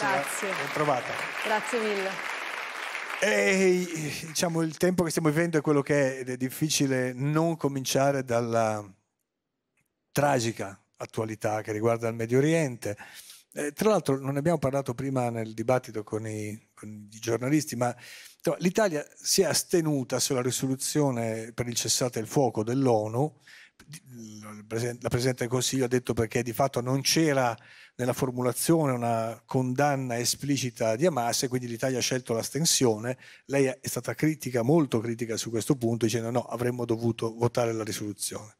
Bravissima, Grazie. ben trovata. Grazie mille. E, diciamo, il tempo che stiamo vivendo è quello che è ed è difficile non cominciare dalla tragica attualità che riguarda il Medio Oriente. Eh, tra l'altro non ne abbiamo parlato prima nel dibattito con i, con i giornalisti, ma l'Italia si è astenuta sulla risoluzione per il cessate il fuoco dell'ONU la Presidente del Consiglio ha detto perché di fatto non c'era nella formulazione una condanna esplicita di Hamas e quindi l'Italia ha scelto l'astensione. Lei è stata critica, molto critica su questo punto, dicendo no, avremmo dovuto votare la risoluzione.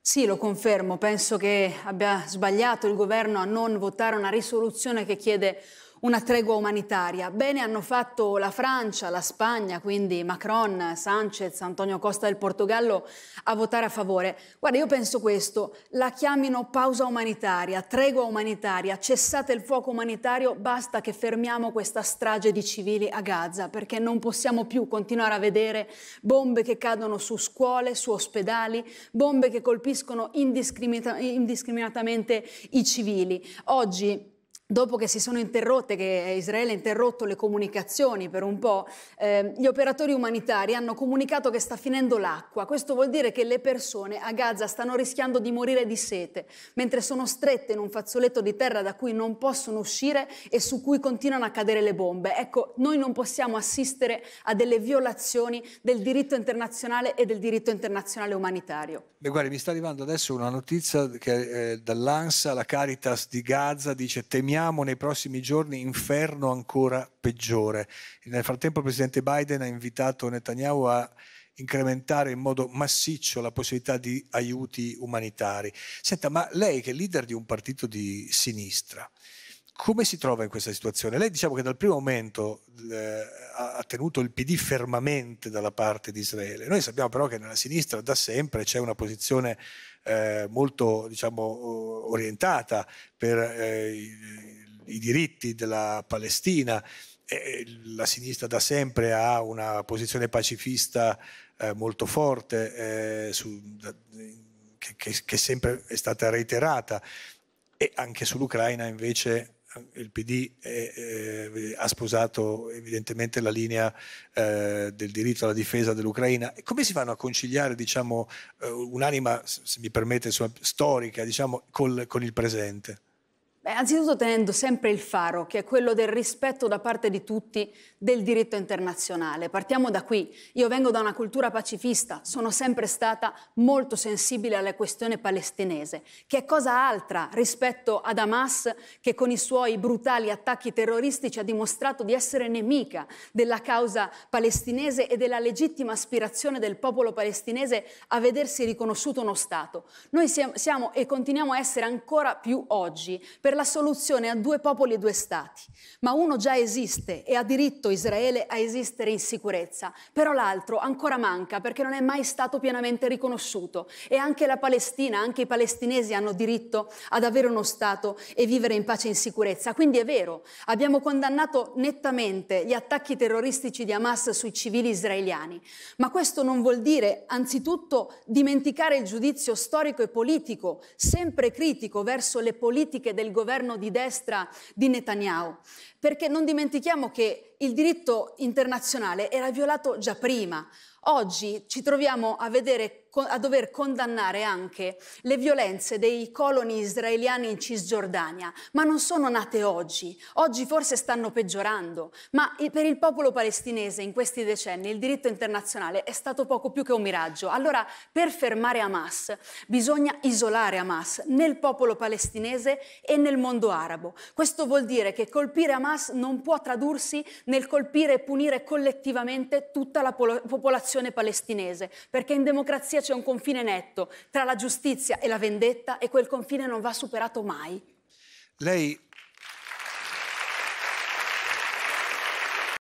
Sì, lo confermo. Penso che abbia sbagliato il governo a non votare una risoluzione che chiede una tregua umanitaria. Bene hanno fatto la Francia, la Spagna, quindi Macron, Sanchez, Antonio Costa del Portogallo a votare a favore. Guarda, io penso questo, la chiamino pausa umanitaria, tregua umanitaria, cessate il fuoco umanitario, basta che fermiamo questa strage di civili a Gaza, perché non possiamo più continuare a vedere bombe che cadono su scuole, su ospedali, bombe che colpiscono indiscriminata indiscriminatamente i civili. Oggi dopo che si sono interrotte, che Israele ha interrotto le comunicazioni per un po', eh, gli operatori umanitari hanno comunicato che sta finendo l'acqua. Questo vuol dire che le persone a Gaza stanno rischiando di morire di sete, mentre sono strette in un fazzoletto di terra da cui non possono uscire e su cui continuano a cadere le bombe. Ecco, noi non possiamo assistere a delle violazioni del diritto internazionale e del diritto internazionale umanitario. Beh, guardi, mi sta arrivando adesso una notizia che eh, dall'ANSA, la Caritas di Gaza dice temiamo temiamo nei prossimi giorni inferno ancora peggiore. Nel frattempo il presidente Biden ha invitato Netanyahu a incrementare in modo massiccio la possibilità di aiuti umanitari. Senta, ma lei che è leader di un partito di sinistra, come si trova in questa situazione? Lei diciamo che dal primo momento eh, ha tenuto il PD fermamente dalla parte di Israele. Noi sappiamo però che nella sinistra da sempre c'è una posizione eh, molto diciamo, orientata per eh, i, i, diritti della Palestina. la sinistra da sempre ha una posizione pacifista eh, molto forte eh, su, da, che, che, che sempre è stata reiterata e anche sull'Ucraina invece il PD è, eh, ha sposato evidentemente la linea eh, del diritto alla difesa dell'Ucraina. come si fanno a conciliare diciamo, eh, un'anima, se mi permette, storica diciamo, col, con il presente? anzitutto tenendo sempre il faro, che è quello del rispetto da parte di tutti del diritto internazionale. Partiamo da qui. Io vengo da una cultura pacifista, sono sempre stata molto sensibile alla questione palestinese, che è cosa altra rispetto ad Hamas che con i suoi brutali attacchi terroristici ha dimostrato di essere nemica della causa palestinese e della legittima aspirazione del popolo palestinese a vedersi riconosciuto uno Stato. Noi siamo e continuiamo a essere ancora più oggi per la soluzione a due popoli e due stati, ma uno già esiste e ha diritto Israele a esistere in sicurezza, però l'altro ancora manca perché non è mai stato pienamente riconosciuto e anche la Palestina, anche i palestinesi hanno diritto ad avere uno Stato e vivere in pace e in sicurezza. Quindi è vero, abbiamo condannato nettamente gli attacchi terroristici di Hamas sui civili israeliani, ma questo non vuol dire anzitutto dimenticare il giudizio storico e politico, sempre critico verso le politiche del governo governo di destra di Netanyahu, perché non dimentichiamo che il diritto internazionale era violato già prima. Oggi ci troviamo a, vedere, a dover condannare anche le violenze dei coloni israeliani in Cisgiordania, ma non sono nate oggi. Oggi forse stanno peggiorando, ma per il popolo palestinese in questi decenni il diritto internazionale è stato poco più che un miraggio. Allora, per fermare Hamas bisogna isolare Hamas nel popolo palestinese e nel mondo arabo. Questo vuol dire che colpire Hamas non può tradursi nel colpire e punire collettivamente tutta la popolazione popolazione palestinese, perché in democrazia c'è un confine netto tra la giustizia e la vendetta e quel confine non va superato mai. Lei